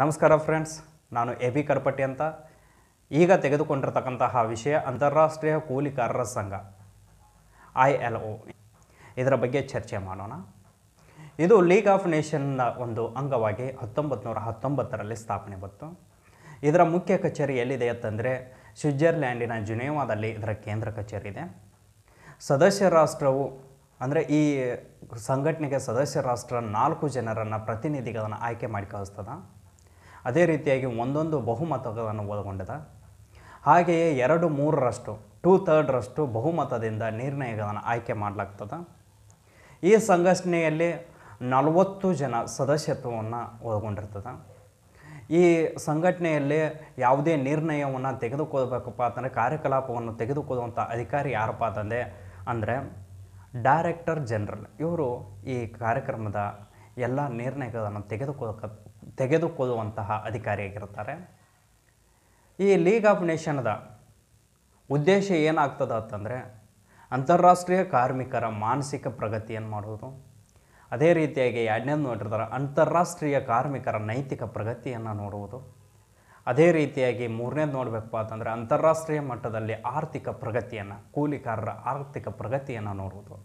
ನಮಸ್ಕಾರ ಫ್ರೆಂಡ್ಸ್ ನಾನು A B ಕರ್ಪಟ್ಟಿ ಅಂತ ಈಗ ತೆಗೆದುಕೊಂಡಿರ್ತಕ್ಕಂತಹ ವಿಷಯ ಅಂತಾರಾಷ್ಟ್ರೀಯ ಕೂಲಿಕಾರರ ಸಂಘ ಐ ಎಲ್ ಒ ಇದರ ಬಗ್ಗೆ ಚರ್ಚೆ ಮಾಡೋಣ ಇದು ಲೀಗ್ ಆಫ್ ನೇಷನ್ನ ಒಂದು ಅಂಗವಾಗಿ ಹತ್ತೊಂಬತ್ತು ನೂರ ಹತ್ತೊಂಬತ್ತರಲ್ಲಿ ಸ್ಥಾಪನೆ ಬಂತು ಇದರ ಮುಖ್ಯ ಕಚೇರಿ ಎಲ್ಲಿದೆ ಅಂತಂದರೆ ಸ್ವಿಟ್ಜರ್ಲ್ಯಾಂಡಿನ ಜುನೇವಾದಲ್ಲಿ ಇದರ ಕೇಂದ್ರ ಕಚೇರಿ ಇದೆ ಸದಸ್ಯ ರಾಷ್ಟ್ರವು ಅಂದರೆ ಈ ಸಂಘಟನೆಗೆ ಸದಸ್ಯ ರಾಷ್ಟ್ರ ನಾಲ್ಕು ಜನರನ್ನು ಪ್ರತಿನಿಧಿಗಳನ್ನು ಆಯ್ಕೆ ಮಾಡಿ ಕಳಿಸ್ತದ ಅದೇ ರೀತಿಯಾಗಿ ಒಂದೊಂದು ಬಹುಮತಗಳನ್ನು ಒಳಗೊಂಡದ ಹಾಗೆಯೇ ಎರಡು ಮೂರರಷ್ಟು ಟೂ ಥರ್ಡ್ರಷ್ಟು ಬಹುಮತದಿಂದ ನಿರ್ಣಯಗಳನ್ನು ಆಯ್ಕೆ ಮಾಡಲಾಗ್ತದೆ ಈ ಸಂಘಟನೆಯಲ್ಲಿ ನಲವತ್ತು ಜನ ಸದಸ್ಯತ್ವವನ್ನು ಒಳಗೊಂಡಿರ್ತದೆ ಈ ಸಂಘಟನೆಯಲ್ಲಿ ಯಾವುದೇ ನಿರ್ಣಯವನ್ನು ತೆಗೆದುಕೊಳ್ಬೇಕಪ್ಪ ಅಂತಂದರೆ ಕಾರ್ಯಕಲಾಪವನ್ನು ತೆಗೆದುಕೊಳ್ಳುವಂಥ ಅಧಿಕಾರಿ ಯಾರಪ್ಪ ಅಂತಂದರೆ ಅಂದರೆ ಡೈರೆಕ್ಟರ್ ಜನರಲ್ ಇವರು ಈ ಕಾರ್ಯಕ್ರಮದ ಎಲ್ಲ ನಿರ್ಣಯಗಳನ್ನು ತೆಗೆದುಕೊಳ್ಳ ತೆಗೆದುಕೊಳ್ಳುವಂತಹ ಅಧಿಕಾರಿಯಾಗಿರ್ತಾರೆ ಈ ಲೀಗ್ ಆಫ್ ನೇಷನ್ದ ಉದ್ದೇಶ ಏನಾಗ್ತದೆ ಅಂತಂದರೆ ಅಂತಾರಾಷ್ಟ್ರೀಯ ಕಾರ್ಮಿಕರ ಮಾನಸಿಕ ಪ್ರಗತಿಯನ್ನು ಮಾಡುವುದು ಅದೇ ರೀತಿಯಾಗಿ ಎರಡನೇದು ನೋಡಿರ್ತಾರೆ ಅಂತಾರಾಷ್ಟ್ರೀಯ ಕಾರ್ಮಿಕರ ನೈತಿಕ ಪ್ರಗತಿಯನ್ನು ನೋಡುವುದು ಅದೇ ರೀತಿಯಾಗಿ ಮೂರನೇದು ನೋಡಬೇಕಪ್ಪ ಅಂತಂದರೆ ಅಂತಾರಾಷ್ಟ್ರೀಯ ಮಟ್ಟದಲ್ಲಿ ಆರ್ಥಿಕ ಪ್ರಗತಿಯನ್ನು ಕೂಲಿಕಾರರ ಆರ್ಥಿಕ ಪ್ರಗತಿಯನ್ನು ನೋಡುವುದು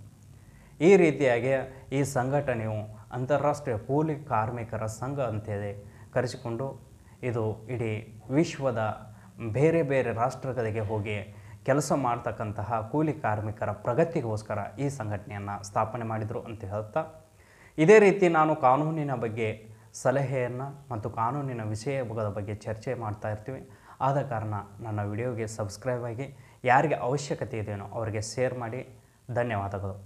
ಈ ರೀತಿಯಾಗಿ ಈ ಸಂಘಟನೆಯು ಅಂತಾರಾಷ್ಟ್ರೀಯ ಕೂಲಿ ಕಾರ್ಮಿಕರ ಸಂಘ ಅಂತೇಳಿ ಕರೆಸಿಕೊಂಡು ಇದು ಇಡೀ ವಿಶ್ವದ ಬೇರೆ ಬೇರೆ ರಾಷ್ಟ್ರಗಳಿಗೆ ಹೋಗಿ ಕೆಲಸ ಮಾಡ್ತಕ್ಕಂತಹ ಕೂಲಿ ಕಾರ್ಮಿಕರ ಪ್ರಗತಿಗೋಸ್ಕರ ಈ ಸಂಘಟನೆಯನ್ನು ಸ್ಥಾಪನೆ ಮಾಡಿದರು ಅಂತ ಹೇಳ್ತಾ ಇದೇ ರೀತಿ ನಾನು ಕಾನೂನಿನ ಬಗ್ಗೆ ಸಲಹೆಯನ್ನು ಮತ್ತು ಕಾನೂನಿನ ವಿಷಯಗಳ ಬಗ್ಗೆ ಚರ್ಚೆ ಮಾಡ್ತಾ ಇರ್ತೀವಿ ಆದ ಕಾರಣ ನನ್ನ ವಿಡಿಯೋಗೆ ಸಬ್ಸ್ಕ್ರೈಬ್ ಆಗಿ ಯಾರಿಗೆ ಅವಶ್ಯಕತೆ ಇದೆಯೋ ಅವರಿಗೆ ಶೇರ್ ಮಾಡಿ ಧನ್ಯವಾದಗಳು